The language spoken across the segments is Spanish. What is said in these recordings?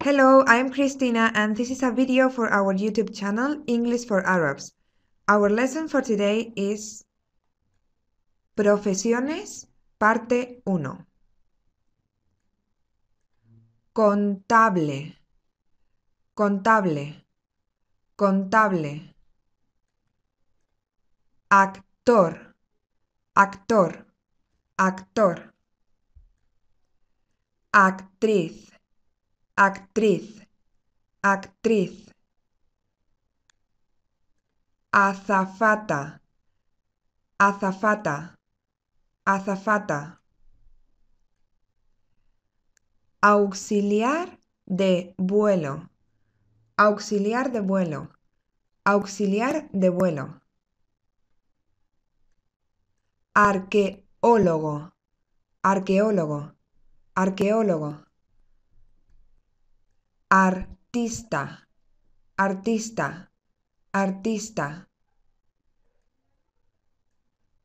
Hello, I'm Cristina and this is a video for our YouTube channel, English for Arabs. Our lesson for today is Profesiones, parte 1. Contable, contable, contable. Actor, actor, actor. Actriz, actriz, actriz, azafata, azafata, azafata, auxiliar de vuelo, auxiliar de vuelo, auxiliar de vuelo, arqueólogo, arqueólogo, arqueólogo artista, artista, artista.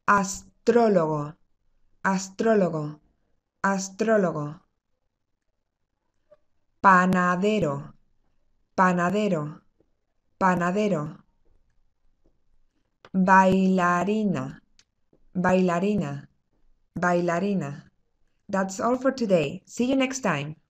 Astrólogo, astrólogo, astrólogo. Panadero, panadero, panadero. Bailarina, bailarina, bailarina. That's all for today. See you next time.